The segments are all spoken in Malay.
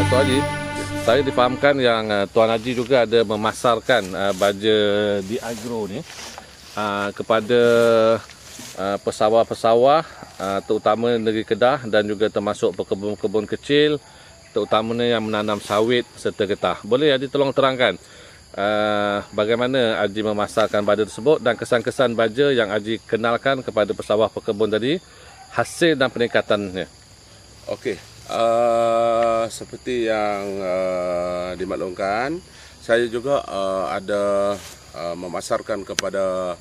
Ah, Tuan Haji saya difahamkan yang ah, Tuan Haji juga ada memasarkan uh, baja di agro ni uh, kepada uh, pesawah-pesawah uh, terutama negeri Kedah dan juga termasuk pekebun kebun kecil terutamanya yang menanam sawit serta getah. Boleh Haji tolong terangkan uh, bagaimana Haji memasarkan baja tersebut dan kesan-kesan baja yang Haji kenalkan kepada pesawah pekebun tadi hasil dan peningkatannya. Okey uh, seperti yang uh, dimaklumkan saya juga uh, ada uh, memasarkan kepada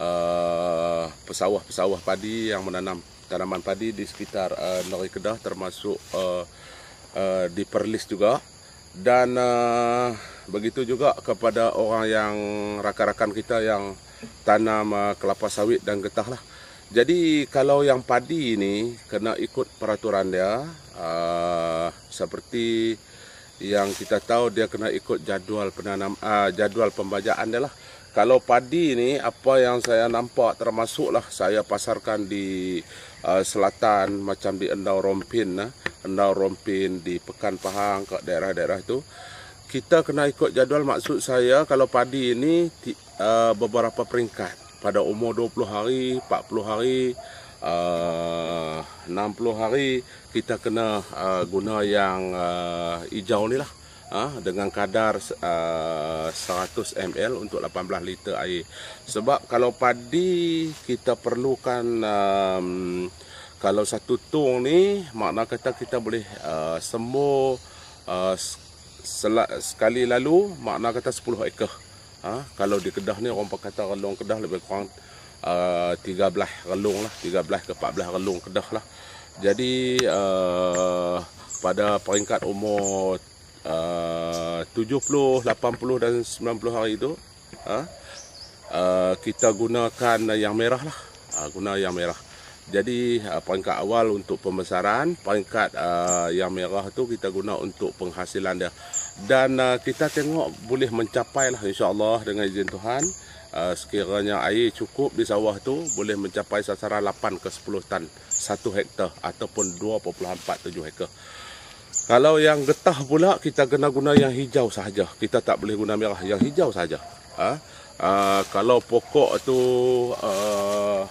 uh, pesawah-pesawah uh, padi yang menanam tanaman padi di sekitar uh, Negeri Kedah termasuk uh, uh, di Perlis juga dan uh, begitu juga kepada orang yang rakan-rakan kita yang tanam uh, kelapa sawit dan getah lah jadi kalau yang padi ini kena ikut peraturan dia uh, seperti yang kita tahu dia kena ikut jadual penanam uh, jadual pembajaan dia lah. Kalau padi ini apa yang saya nampak termasuklah saya pasarkan di uh, selatan macam di Endau Rompin nah. Endau Rompin di Pekan Pahang ke daerah-daerah itu kita kena ikut jadual maksud saya kalau padi ini uh, beberapa peringkat pada umur 20 hari, 40 hari, eh, uh, 60 hari kita kena uh, guna yang uh, hijau ni lah uh, dengan kadar uh, 100 ml untuk 18 liter air. Sebab kalau padi kita perlukan um, kalau satu tong ni makna kata kita boleh uh, semua uh, sekali lalu makna kata 10 ekor ha? kalau di Kedah ni orang kata relung Kedah lebih kurang uh, 13 relung lah 13 ke 14 relung Kedah lah jadi uh, pada peringkat umur uh, 70, 80 dan 90 hari itu ha? uh, kita gunakan yang merah lah uh, guna yang merah jadi uh, peringkat awal untuk pembesaran, peringkat uh, yang merah tu kita guna untuk penghasilan dia dan uh, kita tengok boleh mencapai lah insyaAllah dengan izin Tuhan uh, sekiranya air cukup di sawah tu boleh mencapai sasaran 8 ke 10 tan 1 hektar ataupun 2.47 hektar kalau yang getah pula kita kena guna yang hijau sahaja kita tak boleh guna merah yang hijau sahaja ha? uh, kalau pokok tu uh,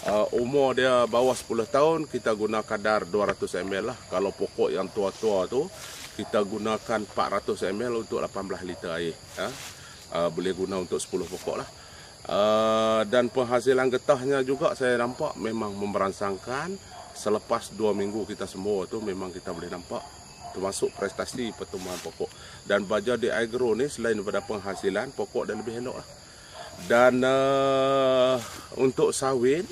Uh, umur dia bawah 10 tahun kita guna kadar 200 ml lah kalau pokok yang tua-tua tu kita gunakan 400 ml untuk 18 liter air ha? uh, boleh guna untuk 10 pokok lah uh, dan penghasilan getahnya juga saya nampak memang memberansangkan selepas 2 minggu kita semua tu memang kita boleh nampak termasuk prestasi pertumbuhan pokok dan baja di agro ni selain daripada penghasilan pokok dan lebih enok lah dan uh, untuk sawit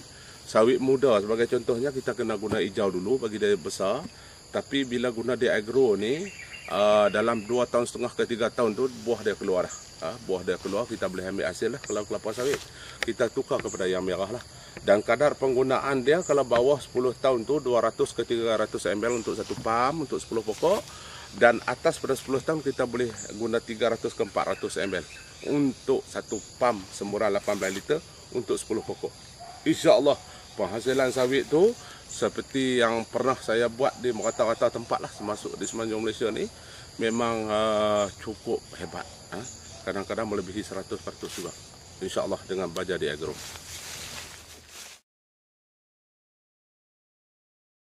sawit muda sebagai contohnya kita kena guna hijau dulu bagi dia besar tapi bila guna di agro ni uh, Dalam 2 tahun setengah ke 3 tahun tu Buah dia keluar lah uh, Buah dia keluar kita boleh ambil hasil lah Kalau kelapa sawit Kita tukar kepada yang merah lah Dan kadar penggunaan dia Kalau bawah 10 tahun tu 200 ke 300 ml untuk satu pam Untuk 10 pokok Dan atas pada 10 tahun Kita boleh guna 300 ke 400 ml Untuk satu pam semurah 18 liter Untuk 10 pokok InsyaAllah penghasilan sawit tu seperti yang pernah saya buat di merata-rata tempat lah termasuk di Semenanjung Malaysia ni memang uh, cukup hebat ha. kadang-kadang ha? melebihi 100% juga Allah dengan baja di agro